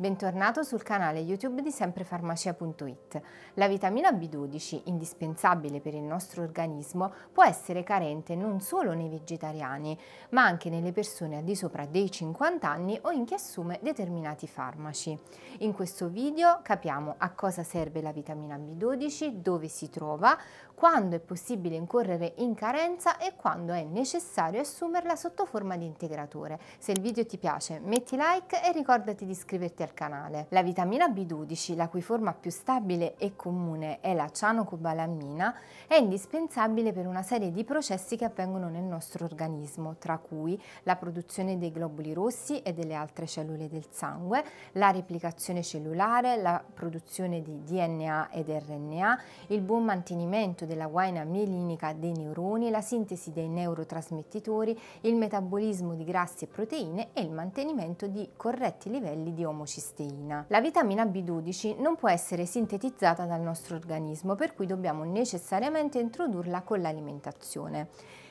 Bentornato sul canale YouTube di semprefarmacia.it. La vitamina B12, indispensabile per il nostro organismo, può essere carente non solo nei vegetariani, ma anche nelle persone al di sopra dei 50 anni o in chi assume determinati farmaci. In questo video capiamo a cosa serve la vitamina B12, dove si trova, quando è possibile incorrere in carenza e quando è necessario assumerla sotto forma di integratore. Se il video ti piace metti like e ricordati di iscriverti al canale. La vitamina B12, la cui forma più stabile e comune è la cianocobalammina, è indispensabile per una serie di processi che avvengono nel nostro organismo, tra cui la produzione dei globuli rossi e delle altre cellule del sangue, la replicazione cellulare, la produzione di DNA ed RNA, il buon mantenimento della guaina mielinica dei neuroni, la sintesi dei neurotrasmettitori, il metabolismo di grassi e proteine e il mantenimento di corretti livelli di omocisteina. La vitamina B12 non può essere sintetizzata dal nostro organismo, per cui dobbiamo necessariamente introdurla con l'alimentazione.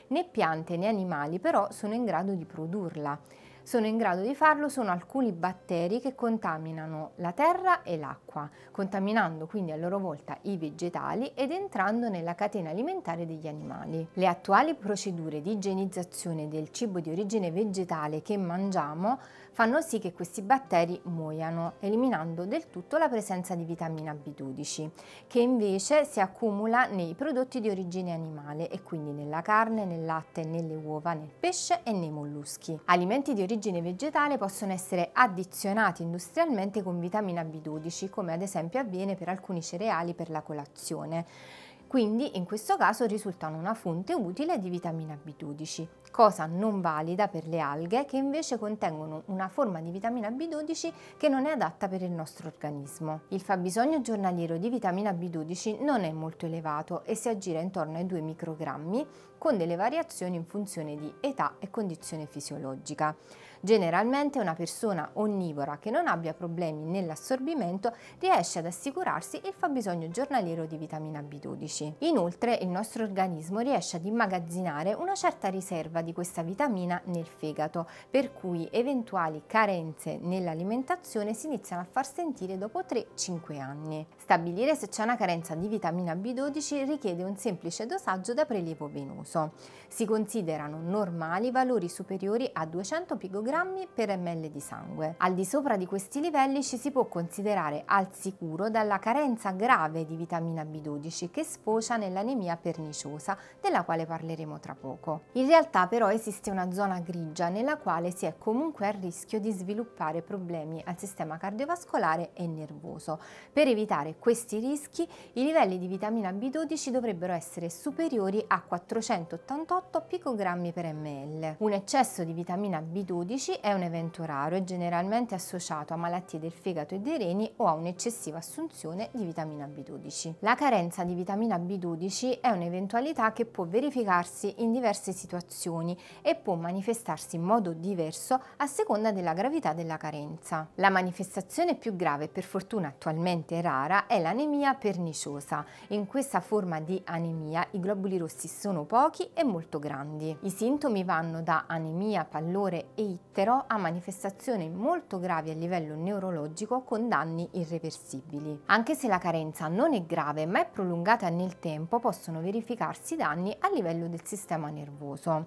Né piante né animali però sono in grado di produrla sono in grado di farlo sono alcuni batteri che contaminano la terra e l'acqua, contaminando quindi a loro volta i vegetali ed entrando nella catena alimentare degli animali. Le attuali procedure di igienizzazione del cibo di origine vegetale che mangiamo fanno sì che questi batteri muoiano, eliminando del tutto la presenza di vitamina B12, che invece si accumula nei prodotti di origine animale e quindi nella carne, nel latte, nelle uova, nel pesce e nei molluschi. Alimenti di origine origine vegetale possono essere addizionati industrialmente con vitamina B12, come ad esempio avviene per alcuni cereali per la colazione quindi in questo caso risultano una fonte utile di vitamina B12, cosa non valida per le alghe che invece contengono una forma di vitamina B12 che non è adatta per il nostro organismo. Il fabbisogno giornaliero di vitamina B12 non è molto elevato e si aggira intorno ai 2 microgrammi con delle variazioni in funzione di età e condizione fisiologica. Generalmente una persona onnivora che non abbia problemi nell'assorbimento riesce ad assicurarsi il fabbisogno giornaliero di vitamina B12. Inoltre il nostro organismo riesce ad immagazzinare una certa riserva di questa vitamina nel fegato, per cui eventuali carenze nell'alimentazione si iniziano a far sentire dopo 3-5 anni. Stabilire se c'è una carenza di vitamina B12 richiede un semplice dosaggio da prelievo venoso. Si considerano normali valori superiori a 200 pg mg per ml di sangue. Al di sopra di questi livelli ci si può considerare al sicuro dalla carenza grave di vitamina B12 che sfocia nell'anemia perniciosa, della quale parleremo tra poco. In realtà però esiste una zona grigia nella quale si è comunque a rischio di sviluppare problemi al sistema cardiovascolare e nervoso. Per evitare questi rischi i livelli di vitamina B12 dovrebbero essere superiori a 488 picogrammi per ml. Un eccesso di vitamina B12 diabetici è un evento raro e generalmente associato a malattie del fegato e dei reni o a un'eccessiva assunzione di vitamina B12. La carenza di vitamina B12 è un'eventualità che può verificarsi in diverse situazioni e può manifestarsi in modo diverso a seconda della gravità della carenza. La manifestazione più grave, e per fortuna attualmente rara, è l'anemia perniciosa. In questa forma di anemia i globuli rossi sono pochi e molto grandi. I sintomi vanno da anemia, pallore e però ha manifestazioni molto gravi a livello neurologico con danni irreversibili. Anche se la carenza non è grave ma è prolungata nel tempo, possono verificarsi danni a livello del sistema nervoso.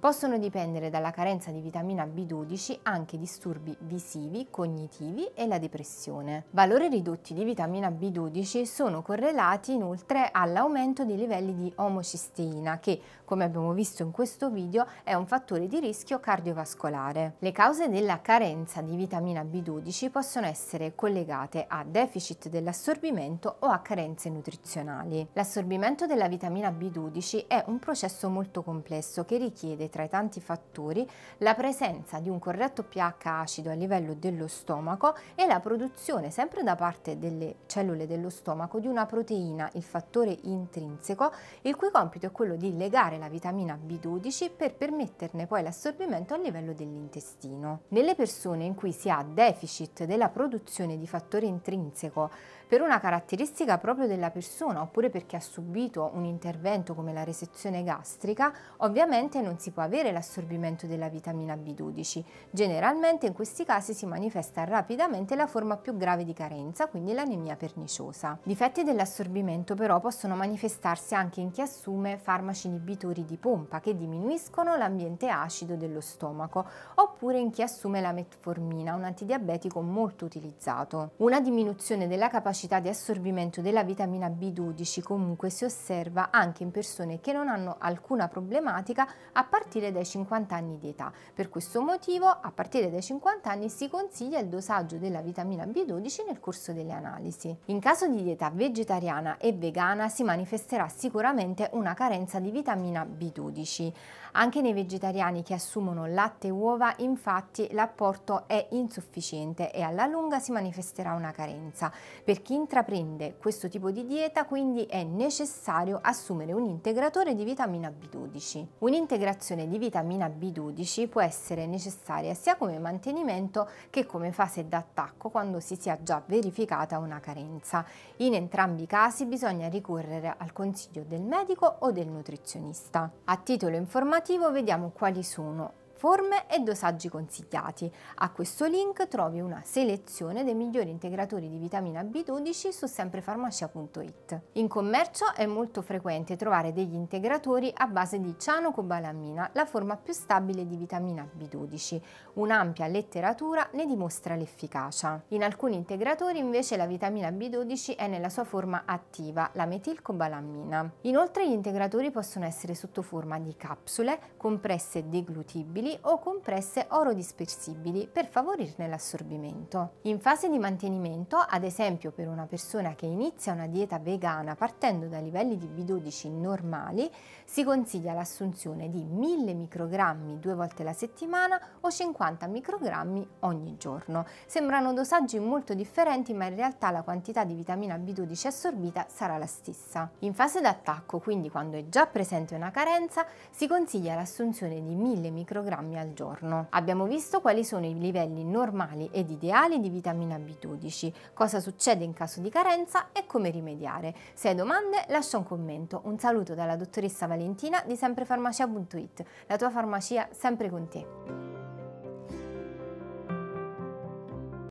Possono dipendere dalla carenza di vitamina B12 anche disturbi visivi, cognitivi e la depressione. Valori ridotti di vitamina B12 sono correlati inoltre all'aumento dei livelli di omocisteina che, come abbiamo visto in questo video, è un fattore di rischio cardiovascolare. Le cause della carenza di vitamina B12 possono essere collegate a deficit dell'assorbimento o a carenze nutrizionali. L'assorbimento della vitamina B12 è un processo molto complesso che richiede tra i tanti fattori, la presenza di un corretto pH acido a livello dello stomaco e la produzione, sempre da parte delle cellule dello stomaco, di una proteina, il fattore intrinseco, il cui compito è quello di legare la vitamina B12 per permetterne poi l'assorbimento a livello dell'intestino. Nelle persone in cui si ha deficit della produzione di fattore intrinseco per una caratteristica proprio della persona oppure perché ha subito un intervento come la resezione gastrica, ovviamente non si può avere l'assorbimento della vitamina B12. Generalmente in questi casi si manifesta rapidamente la forma più grave di carenza, quindi l'anemia perniciosa. Difetti dell'assorbimento però possono manifestarsi anche in chi assume farmaci inibitori di pompa che diminuiscono l'ambiente acido dello stomaco oppure in chi assume la metformina, un antidiabetico molto utilizzato. Una diminuzione della capacità capacità di assorbimento della vitamina B12 comunque si osserva anche in persone che non hanno alcuna problematica a partire dai 50 anni di età. Per questo motivo a partire dai 50 anni si consiglia il dosaggio della vitamina B12 nel corso delle analisi. In caso di dieta vegetariana e vegana si manifesterà sicuramente una carenza di vitamina B12. Anche nei vegetariani che assumono latte e uova infatti l'apporto è insufficiente e alla lunga si manifesterà una carenza. Per chi intraprende questo tipo di dieta quindi è necessario assumere un integratore di vitamina B12. Un'integrazione di vitamina B12 può essere necessaria sia come mantenimento che come fase d'attacco quando si sia già verificata una carenza. In entrambi i casi bisogna ricorrere al consiglio del medico o del nutrizionista. A titolo informativo vediamo quali sono forme e dosaggi consigliati. A questo link trovi una selezione dei migliori integratori di vitamina B12 su semprefarmacia.it. In commercio è molto frequente trovare degli integratori a base di cianocobalammina, la forma più stabile di vitamina B12. Un'ampia letteratura ne dimostra l'efficacia. In alcuni integratori invece la vitamina B12 è nella sua forma attiva, la metilcobalammina. Inoltre gli integratori possono essere sotto forma di capsule, compresse deglutibili solubili o compresse dispersibili per favorirne l'assorbimento. In fase di mantenimento, ad esempio per una persona che inizia una dieta vegana partendo da livelli di B12 normali, si consiglia l'assunzione di 1000 microgrammi due volte la settimana o 50 microgrammi ogni giorno. Sembrano dosaggi molto differenti, ma in realtà la quantità di vitamina B12 assorbita sarà la stessa. In fase d'attacco, quindi quando è già presente una carenza, si consiglia l'assunzione di 1000 microgrammi mg al giorno. Abbiamo visto quali sono i livelli normali ed ideali di vitamina B12, cosa succede in caso di carenza e come rimediare. Se hai domande lascia un commento. Un saluto dalla dottoressa Valentina di sempre semprefarmacia.it, la tua farmacia sempre con te.